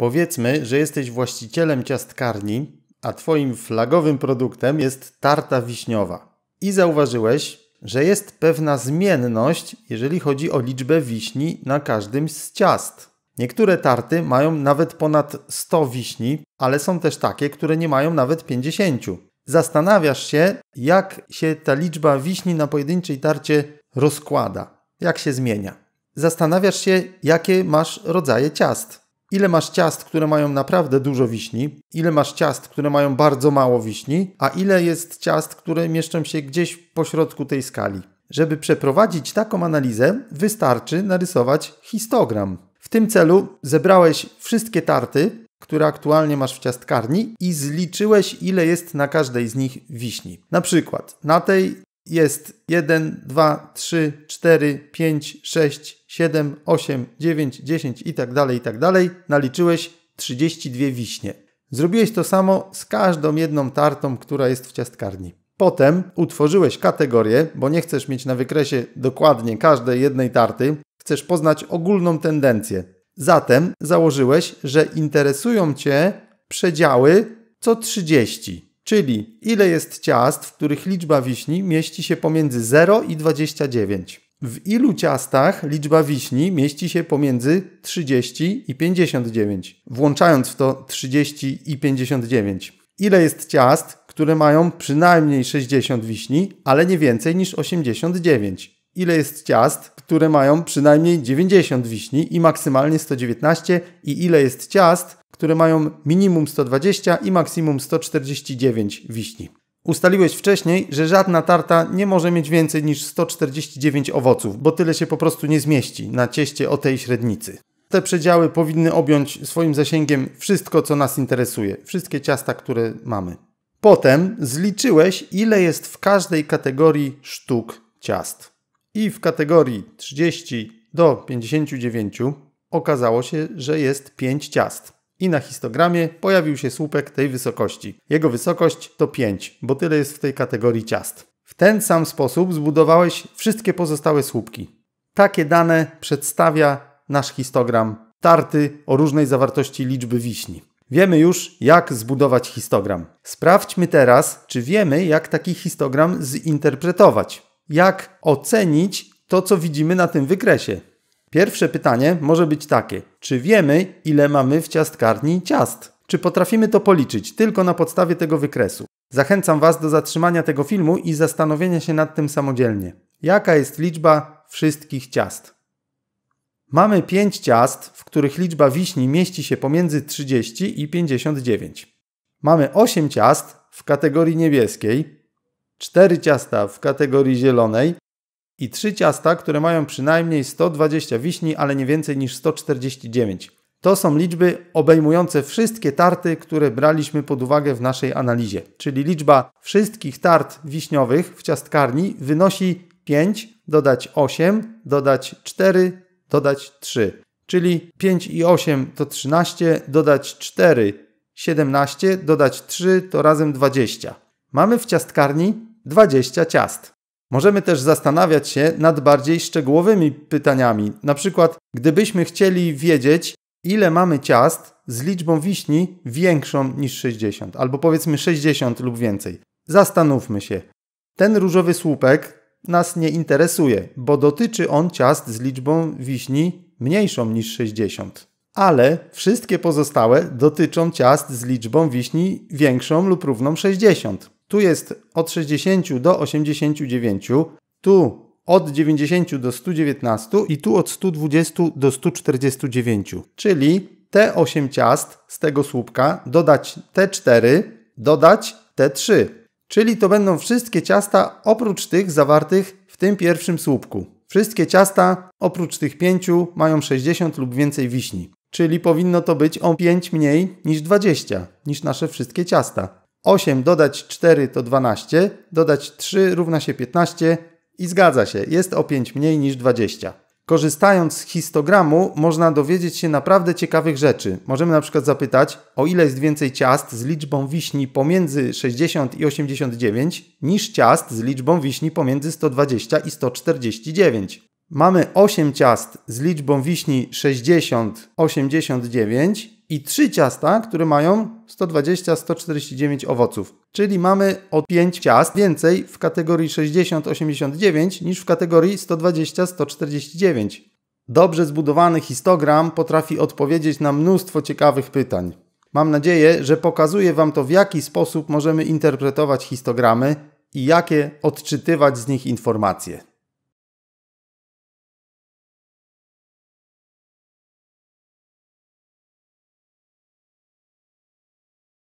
Powiedzmy, że jesteś właścicielem ciastkarni, a twoim flagowym produktem jest tarta wiśniowa. I zauważyłeś, że jest pewna zmienność, jeżeli chodzi o liczbę wiśni na każdym z ciast. Niektóre tarty mają nawet ponad 100 wiśni, ale są też takie, które nie mają nawet 50. Zastanawiasz się, jak się ta liczba wiśni na pojedynczej tarcie rozkłada, jak się zmienia. Zastanawiasz się, jakie masz rodzaje ciast ile masz ciast, które mają naprawdę dużo wiśni, ile masz ciast, które mają bardzo mało wiśni, a ile jest ciast, które mieszczą się gdzieś pośrodku tej skali. Żeby przeprowadzić taką analizę, wystarczy narysować histogram. W tym celu zebrałeś wszystkie tarty, które aktualnie masz w ciastkarni i zliczyłeś, ile jest na każdej z nich wiśni. Na przykład na tej jest 1, 2, 3, 4, 5, 6, 7, 8, 9, 10 i tak dalej, i tak dalej. Naliczyłeś 32 wiśnie. Zrobiłeś to samo z każdą jedną tartą, która jest w ciastkarni. Potem utworzyłeś kategorię, bo nie chcesz mieć na wykresie dokładnie każdej jednej tarty, chcesz poznać ogólną tendencję. Zatem założyłeś, że interesują Cię przedziały co 30 czyli ile jest ciast, w których liczba wiśni mieści się pomiędzy 0 i 29. W ilu ciastach liczba wiśni mieści się pomiędzy 30 i 59, włączając w to 30 i 59. Ile jest ciast, które mają przynajmniej 60 wiśni, ale nie więcej niż 89? Ile jest ciast, które mają przynajmniej 90 wiśni i maksymalnie 119? I ile jest ciast, które mają minimum 120 i maksimum 149 wiśni. Ustaliłeś wcześniej, że żadna tarta nie może mieć więcej niż 149 owoców, bo tyle się po prostu nie zmieści na cieście o tej średnicy. Te przedziały powinny objąć swoim zasięgiem wszystko, co nas interesuje, wszystkie ciasta, które mamy. Potem zliczyłeś, ile jest w każdej kategorii sztuk ciast. I w kategorii 30 do 59 okazało się, że jest 5 ciast i na histogramie pojawił się słupek tej wysokości. Jego wysokość to 5, bo tyle jest w tej kategorii ciast. W ten sam sposób zbudowałeś wszystkie pozostałe słupki. Takie dane przedstawia nasz histogram tarty o różnej zawartości liczby wiśni. Wiemy już, jak zbudować histogram. Sprawdźmy teraz, czy wiemy, jak taki histogram zinterpretować. Jak ocenić to, co widzimy na tym wykresie. Pierwsze pytanie może być takie: czy wiemy, ile mamy w ciastkarni ciast? Czy potrafimy to policzyć tylko na podstawie tego wykresu? Zachęcam Was do zatrzymania tego filmu i zastanowienia się nad tym samodzielnie. Jaka jest liczba wszystkich ciast? Mamy 5 ciast, w których liczba wiśni mieści się pomiędzy 30 i 59. Mamy 8 ciast w kategorii niebieskiej, 4 ciasta w kategorii zielonej i trzy ciasta, które mają przynajmniej 120 wiśni, ale nie więcej niż 149. To są liczby obejmujące wszystkie tarty, które braliśmy pod uwagę w naszej analizie. Czyli liczba wszystkich tart wiśniowych w ciastkarni wynosi 5, dodać 8, dodać 4, dodać 3. Czyli 5 i 8 to 13, dodać 4, 17, dodać 3 to razem 20. Mamy w ciastkarni 20 ciast. Możemy też zastanawiać się nad bardziej szczegółowymi pytaniami. Na przykład, gdybyśmy chcieli wiedzieć, ile mamy ciast z liczbą wiśni większą niż 60, albo powiedzmy 60 lub więcej. Zastanówmy się. Ten różowy słupek nas nie interesuje, bo dotyczy on ciast z liczbą wiśni mniejszą niż 60. Ale wszystkie pozostałe dotyczą ciast z liczbą wiśni większą lub równą 60. Tu jest od 60 do 89, tu od 90 do 119 i tu od 120 do 149. Czyli te 8 ciast z tego słupka dodać te 4, dodać te 3. Czyli to będą wszystkie ciasta oprócz tych zawartych w tym pierwszym słupku. Wszystkie ciasta oprócz tych 5 mają 60 lub więcej wiśni. Czyli powinno to być o 5 mniej niż 20, niż nasze wszystkie ciasta. 8 dodać 4 to 12, dodać 3 równa się 15 i zgadza się, jest o 5 mniej niż 20. Korzystając z histogramu można dowiedzieć się naprawdę ciekawych rzeczy. Możemy na przykład zapytać, o ile jest więcej ciast z liczbą wiśni pomiędzy 60 i 89 niż ciast z liczbą wiśni pomiędzy 120 i 149. Mamy 8 ciast z liczbą wiśni 60, 89 i trzy ciasta, które mają 120-149 owoców. Czyli mamy o 5 ciast więcej w kategorii 60-89 niż w kategorii 120-149. Dobrze zbudowany histogram potrafi odpowiedzieć na mnóstwo ciekawych pytań. Mam nadzieję, że pokazuje Wam to, w jaki sposób możemy interpretować histogramy i jakie odczytywać z nich informacje.